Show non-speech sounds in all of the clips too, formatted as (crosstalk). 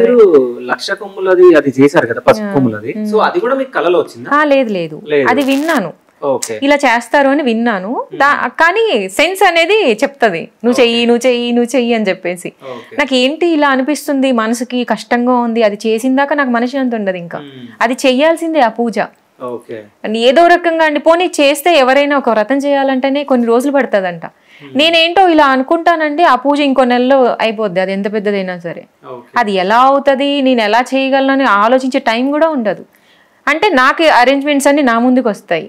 మీరు లక్ష కొమ్ములది అది చేశారు కదా పసుపు కొమ్ములది సో అది కూడా మీకు కలలో వచ్చిందా లేదు లేదు అది విన్నాను ఇలా చేస్తారు అని విన్నాను కానీ సెన్స్ అనేది చెప్తుంది నువ్వు చెయ్యి నువ్వు చెయ్యి నువ్వు చెయ్యి అని చెప్పేసి నాకు ఏంటి ఇలా అనిపిస్తుంది మనసుకి కష్టంగా ఉంది అది చేసిందాక నాకు మనసు అంత ఉండదు ఇంకా అది చెయ్యాల్సిందే ఆ పూజ ఏదో రకంగా అండి పోనీ చేస్తే ఎవరైనా ఒక వ్రతం చేయాలంటేనే కొన్ని రోజులు పడుతుందంట నేనేంటో ఇలా అనుకుంటానండి ఆ పూజ ఇంకో నెలలో అయిపోద్ది అది ఎంత పెద్దదైనా సరే అది ఎలా అవుతుంది నేను ఎలా చేయగలను ఆలోచించే టైం కూడా ఉండదు అంటే నాకు అరేంజ్మెంట్స్ అన్ని నా ముందుకు వస్తాయి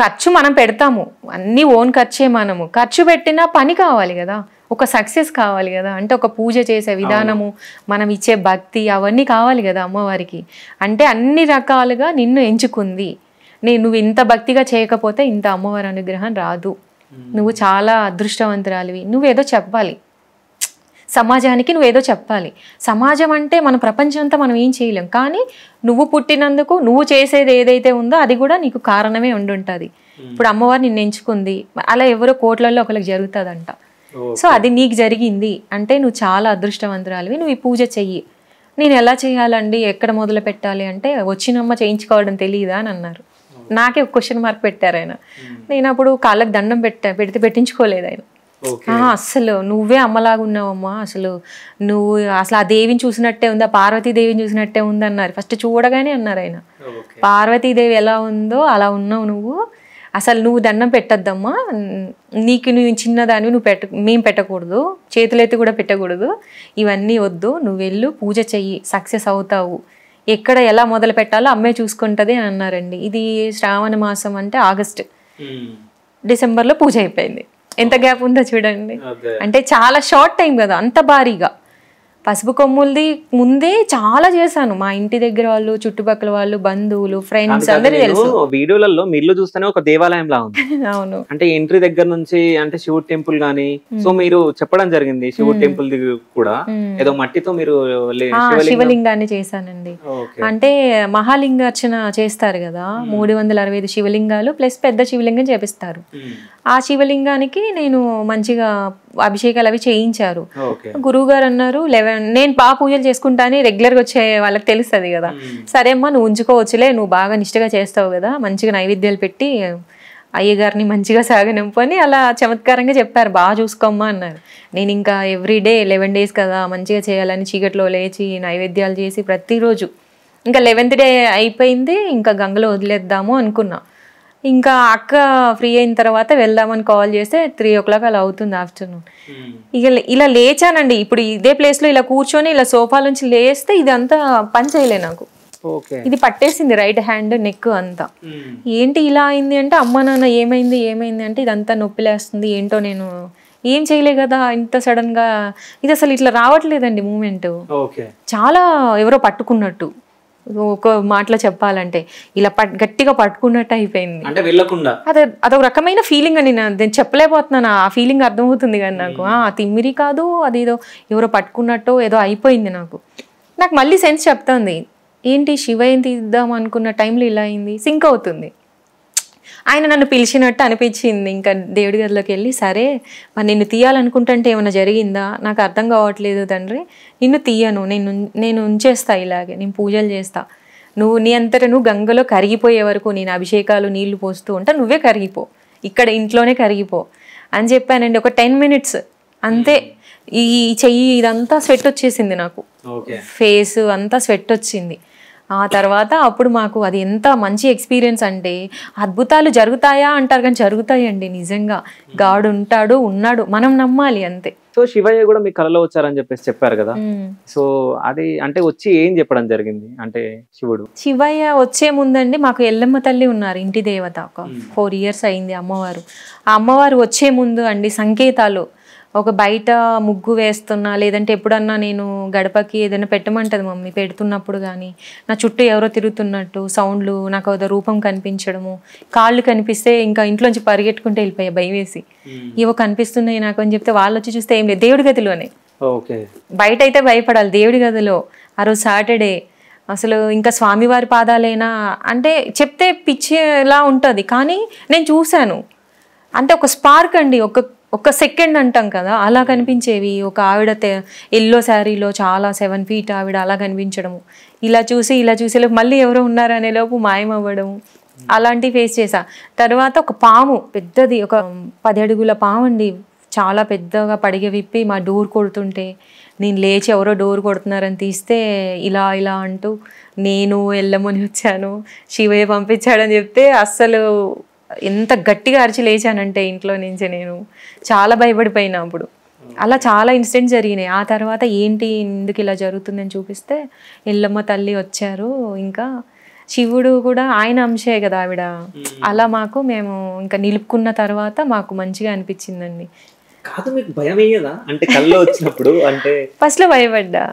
ఖర్చు మనం పెడతాము అన్నీ ఓన్ ఖర్చే మనము ఖర్చు పెట్టినా పని కావాలి కదా ఒక సక్సెస్ కావాలి కదా అంటే ఒక పూజ చేసే విధానము మనం ఇచ్చే భక్తి అవన్నీ కావాలి కదా అమ్మవారికి అంటే అన్ని రకాలుగా నిన్ను ఎంచుకుంది నేను నువ్వు ఇంత భక్తిగా చేయకపోతే ఇంత అమ్మవారి అనుగ్రహం రాదు Hmm. నువ్వు చాలా అదృష్టవంతురాలివి నువ్వేదో చెప్పాలి సమాజానికి నువ్వేదో చెప్పాలి సమాజం అంటే మన ప్రపంచం అంతా మనం ఏం చేయలేం కానీ నువ్వు పుట్టినందుకు నువ్వు చేసేది ఏదైతే ఉందో అది కూడా నీకు కారణమే ఉండుంటుంది hmm. ఇప్పుడు అమ్మవారు నిన్ను ఎంచుకుంది అలా ఎవరో కోట్లలో ఒకరికి జరుగుతుందంట సో అది నీకు జరిగింది అంటే నువ్వు చాలా అదృష్టవంతురాలివి నువ్వు ఈ పూజ చెయ్యి నేను ఎలా చేయాలండి ఎక్కడ మొదలు పెట్టాలి అంటే వచ్చినమ్మ చేయించుకోవడం తెలియదా అని అన్నారు నాకే క్వశ్చన్ మార్క్ పెట్టారు ఆయన hmm. నేను అప్పుడు కాళ్ళకి దండం పెట్టా పెడితే పెట్టించుకోలేదు ఆయన అసలు నువ్వే అమ్మలాగా ఉన్నావమ్మా అసలు నువ్వు అసలు ఆ దేవిని చూసినట్టే ఉంది ఆ పార్వతీదేవిని చూసినట్టే ఉంది అన్నారు ఫస్ట్ చూడగానే అన్నారు ఆయన oh, పార్వతీదేవి ఎలా ఉందో అలా ఉన్నావు నువ్వు అసలు నువ్వు దండం పెట్టద్దమ్మా నీకు నువ్వు చిన్నదానివి నువ్వు పెట్ట మేము పెట్టకూడదు చేతులైతే కూడా పెట్టకూడదు ఇవన్నీ వద్దు నువ్వు వెళ్ళు పూజ చెయ్యి సక్సెస్ అవుతావు ఎక్కడ ఎలా మొదలు పెట్టాలో అమ్మే చూసుకుంటుంది అని అన్నారండి ఇది శ్రావణ మాసం అంటే ఆగస్ట్ డిసెంబర్లో పూజ అయిపోయింది ఎంత గ్యాప్ ఉందో చూడండి అంటే చాలా షార్ట్ టైం కదా అంత భారీగా పసుపు కొమ్ములది ముందే చాలా చేశాను మా ఇంటి దగ్గర వాళ్ళు చుట్టుపక్కల వాళ్ళు బంధువులు ఫ్రెండ్స్ అందరికీ తెలుసు వీడియోలలో మీరు చూస్తేనే ఒక దేవాలయం లా ఉంది (laughs) అవును అంటే ఎంట్రీ దగ్గర నుంచి అంటే శివుడు టెంపుల్ గాని సో మీరు చెప్పడం జరిగింది శివుడు టెంపుల్ కూడా ఏదో మట్టితో మీరు శివలింగాన్ని చేశానండి అంటే మహాలింగార్చన చేస్తారు కదా మూడు వందల అరవై ఐదు శివలింగాలు ప్లస్ పెద్ద శివలింగం చేపిస్తారు ఆ శివలింగానికి నేను మంచిగా అభిషేకాలు అవి చేయించారు గురువు గారు అన్నారు లెవెన్ నేను బాగా పూజలు చేసుకుంటానే గా వచ్చే వాళ్ళకి తెలుస్తుంది కదా సరే అమ్మా నువ్వు ఉంచుకోవచ్చులే నువ్వు బాగా నిష్టగా చేస్తావు కదా మంచిగా నైవేద్యాలు పెట్టి అయ్యగారిని మంచిగా సాగనింపని అలా చమత్కారంగా చెప్పారు బాగా చూసుకోమ్మా అన్నారు నేను ఇంకా ఎవ్రీడే లెవెన్ డేస్ కదా మంచిగా చేయాలని చీకట్లో లేచి నైవేద్యాలు చేసి ప్రతిరోజు ఇంకా లెవెన్త్ డే అయిపోయింది ఇంకా గంగలో వదిలేద్దాము అనుకున్నా ఇంకా అక్క ఫ్రీ అయిన తర్వాత వెళ్దామని కాల్ చేస్తే త్రీ ఓ క్లాక్ అలా అవుతుంది ఆఫ్టర్నూన్ hmm. ఇక ఇలా లేచానండి ఇప్పుడు ఇదే ప్లేస్లో ఇలా కూర్చొని ఇలా సోఫా నుంచి లేస్తే ఇదంతా పని చేయలే నాకు ఇది పట్టేసింది రైట్ హ్యాండ్ నెక్ అంతా hmm. ఏంటి ఇలా అయింది అంటే అమ్మ నాన్న ఏమైంది ఏమైంది అంటే ఇదంతా నొప్పి లేస్తుంది ఏంటో నేను ఏం చేయలే కదా ఇంత సడన్ గా ఇది అసలు ఇట్లా రావట్లేదండి మూమెంట్ చాలా ఎవరో పట్టుకున్నట్టు ఒక మాటలో చెప్పాలంటే ఇలా పట్ గట్టిగా పట్టుకున్నట్టు అయిపోయింది అంటే వెళ్ళకుండా అదే అదొక రకమైన ఫీలింగ్ అని నేను చెప్పలేకపోతున్నాను ఆ ఫీలింగ్ అర్థమవుతుంది కానీ నాకు ఆ తిమ్మిరి కాదు అదేదో ఎవరో పట్టుకున్నట్టు ఏదో అయిపోయింది నాకు నాకు మళ్ళీ సెన్స్ చెప్తుంది ఏంటి శివ ఏం తీద్దాం అనుకున్న టైంలో ఇలా అయింది సింక్ అవుతుంది ఆయన నన్ను పిలిచినట్టు అనిపించింది ఇంకా దేవుడి గదిలోకి వెళ్ళి సరే మరి నిన్ను తీయాలనుకుంటుంటే ఏమైనా జరిగిందా నాకు అర్థం కావట్లేదు తండ్రి నిన్ను తీయను నేను నేను ఉంచేస్తా ఇలాగే నేను పూజలు చేస్తా నువ్వు నీ అంతట నువ్వు గంగలో కరిగిపోయే వరకు నేను అభిషేకాలు నీళ్లు పోస్తూ ఉంటా నువ్వే కరిగిపో ఇక్కడ ఇంట్లోనే కరిగిపో అని చెప్పానండి ఒక టెన్ మినిట్స్ అంతే hmm. ఈ చెయ్యి ఇదంతా స్వెట్ వచ్చేసింది నాకు ఫేస్ అంతా స్వెట్ వచ్చింది ఆ తర్వాత అప్పుడు మాకు అది ఎంత మంచి ఎక్స్పీరియన్స్ అంటే అద్భుతాలు జరుగుతాయా అంటారు కానీ జరుగుతాయండి నిజంగా గాడు ఉంటాడు ఉన్నాడు మనం నమ్మాలి అంతే సో శివయ్య కూడా మీ కళలో వచ్చారని చెప్పేసి చెప్పారు కదా సో అది అంటే వచ్చి ఏం చెప్పడం జరిగింది అంటే శివుడు శివయ్య వచ్చే ముందండి మాకు ఎల్లమ్మ తల్లి ఉన్నారు ఇంటి దేవత ఒక ఫోర్ ఇయర్స్ అయింది అమ్మవారు ఆ అమ్మవారు వచ్చే ముందు అండి సంకేతాలు ఒక బయట ముగ్గు వేస్తున్నా లేదంటే ఎప్పుడన్నా నేను గడపకి ఏదైనా పెట్టమంటది మమ్మీ పెడుతున్నప్పుడు కానీ నా చుట్టూ ఎవరో తిరుగుతున్నట్టు సౌండ్లు నాకు ఒక రూపం కనిపించడము కాళ్ళు కనిపిస్తే ఇంకా ఇంట్లోంచి పరిగెట్టుకుంటూ వెళ్ళిపోయా భయం వేసి ఇవో కనిపిస్తున్నాయి నాకు అని చెప్తే వాళ్ళు వచ్చి చూస్తే ఏం లేదు దేవుడి గదిలోనే బయట అయితే భయపడాలి దేవుడి గదిలో ఆ రోజు సాటర్డే అసలు ఇంకా స్వామివారి పాదాలేనా అంటే చెప్తే పిచ్చేలా ఉంటుంది కానీ నేను చూశాను అంటే ఒక స్పార్క్ అండి ఒక ఒక సెకండ్ అంటాం కదా అలా కనిపించేవి ఒక ఆవిడ ఎల్లో శారీలో చాలా సెవెన్ ఫీట్ ఆవిడ అలా కనిపించడము ఇలా చూసి ఇలా చూసేలోపు మళ్ళీ ఎవరో ఉన్నారనే లోపు మాయమవ్వడము అలాంటివి ఫేస్ చేసా తర్వాత ఒక పాము పెద్దది ఒక పది అడుగుల పాము అండి చాలా పెద్దగా పడిగ విప్పి మా డోర్ కొడుతుంటే నేను లేచి ఎవరో డోర్ కొడుతున్నారని తీస్తే ఇలా ఇలా అంటూ నేను వెళ్ళమని వచ్చాను శివయ్య పంపించాడని చెప్తే అస్సలు ఎంత గట్టిగా అరిచి లేచానంటే ఇంట్లో నుంచి నేను చాలా భయపడిపోయినా అప్పుడు అలా చాలా ఇన్సిడెంట్స్ జరిగినాయి ఆ తర్వాత ఏంటి ఎందుకు ఇలా జరుగుతుందని చూపిస్తే ఎల్లమ్మ తల్లి వచ్చారు ఇంకా శివుడు కూడా ఆయన అంశే కదా ఆవిడ అలా మాకు మేము ఇంకా నిలుపుకున్న తర్వాత మాకు మంచిగా అనిపించిందండి కాదు మీకు భయం అంటే కళ్ళు వచ్చినప్పుడు అంటే ఫస్ట్ (laughs) లో భయపడ్డా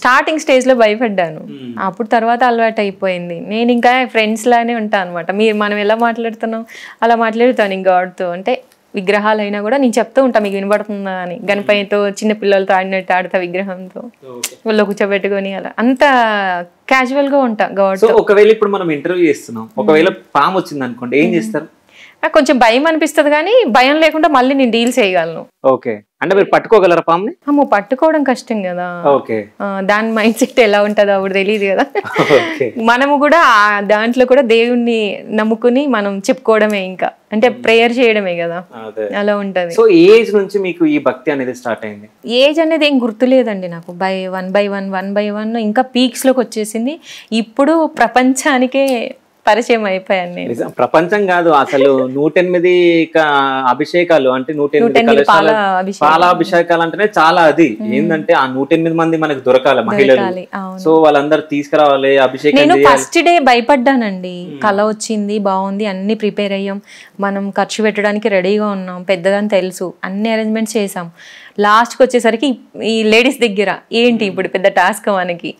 స్టార్టింగ్ స్టేజ్లో భయపడ్డాను అప్పుడు తర్వాత అలవాటు అయిపోయింది నేను ఇంకా ఫ్రెండ్స్ లానే ఉంటాను అనమాట మీరు మనం ఎలా మాట్లాడుతున్నాం అలా మాట్లాడుతాను ఇంకా ఆడుతూ అంటే విగ్రహాలైనా కూడా నేను చెప్తూ ఉంటాను మీకు వినబడుతుందా అని గణపతితో చిన్న పిల్లలతో ఆడినట్టు ఆడతా విగ్రహంతో వాళ్ళు కూర్చోబెట్టుకొని అలా అంత క్యాజువల్ గా ఉంటాం ఒకవేళ ఇప్పుడు మనం ఇంటర్వ్యూ చేస్తున్నాం ఒకవేళ పాము వచ్చింది అనుకోండి ఏం చేస్తారు నాకు కొంచెం భయం అనిపిస్తుంది కానీ భయం లేకుండా మళ్ళీ నేను డీల్ చేయగలను ఓకే అంటే మీరు పట్టుకోగలరా పాము అమ్మో పట్టుకోవడం కష్టం కదా దాని మైండ్ సెట్ ఎలా ఉంటుందో అప్పుడు తెలియదు కదా మనము కూడా దాంట్లో కూడా దేవుణ్ణి నమ్ముకుని మనం చెప్పుకోవడమే ఇంకా అంటే ప్రేయర్ చేయడమే కదా అలా ఉంటది సో ఏజ్ నుంచి మీకు ఈ భక్తి అనేది స్టార్ట్ అయింది ఏజ్ అనేది ఏం గుర్తులేదండి నాకు by one by one one by one ఇంకా పీక్స్ లోకి వచ్చేసింది ఇప్పుడు ప్రపంచానికే పరిచయం అయిపోయాను నేను ప్రపంచం కాదు అసలు నూట ఎనిమిది అభిషేకాలు అంటే నూట ఎనిమిది పాల అభిషేకాలు అంటేనే చాలా అది ఏంటంటే ఆ నూట ఎనిమిది మంది మనకు దొరకాలి మహిళలు సో వాళ్ళందరూ తీసుకురావాలి అభిషేకం నేను ఫస్ట్ డే భయపడ్డానండి కళ వచ్చింది బాగుంది అన్ని ప్రిపేర్ అయ్యాం మనం ఖర్చు పెట్టడానికి రెడీగా ఉన్నాం పెద్దదని తెలుసు అన్ని అరేంజ్మెంట్స్ చేసాం లాస్ట్కి వచ్చేసరికి ఈ లేడీస్ దగ్గర ఏంటి ఇప్పుడు పెద్ద టాస్క్ మనకి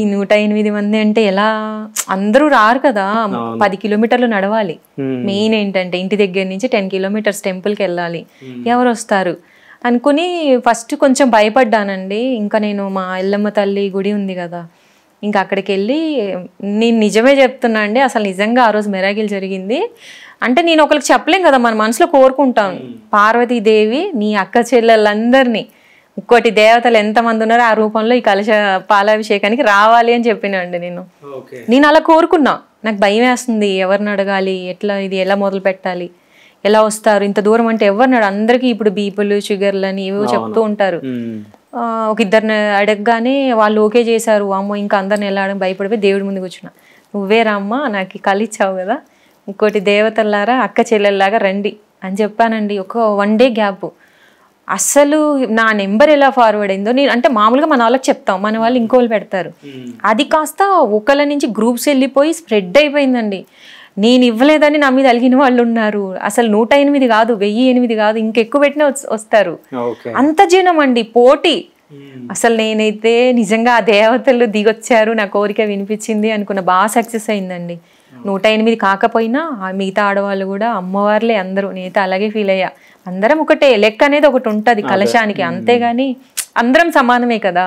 ఈ నూట ఎనిమిది మంది అంటే ఎలా అందరూ రారు కదా పది కిలోమీటర్లు నడవాలి మెయిన్ ఏంటంటే ఇంటి దగ్గర నుంచి టెన్ కిలోమీటర్స్ టెంపుల్కి వెళ్ళాలి ఎవరు వస్తారు అనుకుని ఫస్ట్ కొంచెం భయపడ్డానండి ఇంకా నేను మా ఎల్లమ్మ తల్లి గుడి ఉంది కదా ఇంకా అక్కడికి వెళ్ళి నేను నిజమే చెప్తున్నా అండి అసలు నిజంగా ఆ రోజు మెరాగిల్ జరిగింది అంటే నేను ఒకరికి చెప్పలేం కదా మన మనసులో కోరుకుంటాం పార్వతీదేవి నీ అక్క చెల్లెళ్ళందరినీ ఇంకోటి దేవతలు ఎంతమంది ఉన్నారో ఆ రూపంలో ఈ కలశ పాలాభిషేకానికి రావాలి అని చెప్పినండి నేను నేను అలా కోరుకున్నా నాకు భయం వేస్తుంది ఎవరిని అడగాలి ఎట్లా ఇది ఎలా మొదలు పెట్టాలి ఎలా వస్తారు ఇంత దూరం అంటే అడగ అందరికీ ఇప్పుడు బీపులు షుగర్లు అని ఏవో చెప్తూ ఉంటారు ఒక ఇద్దరిని అడగగానే వాళ్ళు ఓకే చేశారు అమ్మో ఇంకా అందరిని వెళ్ళడం భయపడిపోయి దేవుడి ముందు కూర్చున్నా నువ్వే రామ్మ నాకు కలిచ్చావు కదా ఇంకోటి దేవతల్లారా అక్క చెల్లెల్లాగా రండి అని చెప్పానండి ఒక వన్ డే గ్యాప్ అస్సలు నా నెంబర్ ఎలా ఫార్వర్డ్ అయిందో నేను అంటే మామూలుగా మన వాళ్ళకి చెప్తాం మన వాళ్ళు ఇంకోళ్ళు పెడతారు అది కాస్త ఒకళ్ళ నుంచి గ్రూప్స్ వెళ్ళిపోయి స్ప్రెడ్ అయిపోయిందండి నేను ఇవ్వలేదని నా మీద అలిగిన వాళ్ళు ఉన్నారు అసలు నూట ఎనిమిది కాదు వెయ్యి ఎనిమిది కాదు ఇంకెక్కువ పెట్టిన వస్తారు అంత జీనం అండి పోటీ అసలు నేనైతే నిజంగా ఆ దేవతలు దిగొచ్చారు నా కోరిక వినిపించింది అనుకున్న బాగా సక్సెస్ అయిందండి నూట ఎనిమిది కాకపోయినా ఆ మిగతా ఆడవాళ్ళు కూడా అమ్మవార్లే అందరూ నేనైతే అలాగే ఫీల్ అయ్యా అందరం ఒకటే లెక్క అనేది ఒకటి ఉంటుంది కలశానికి అంతేగాని అందరం సమానమే కదా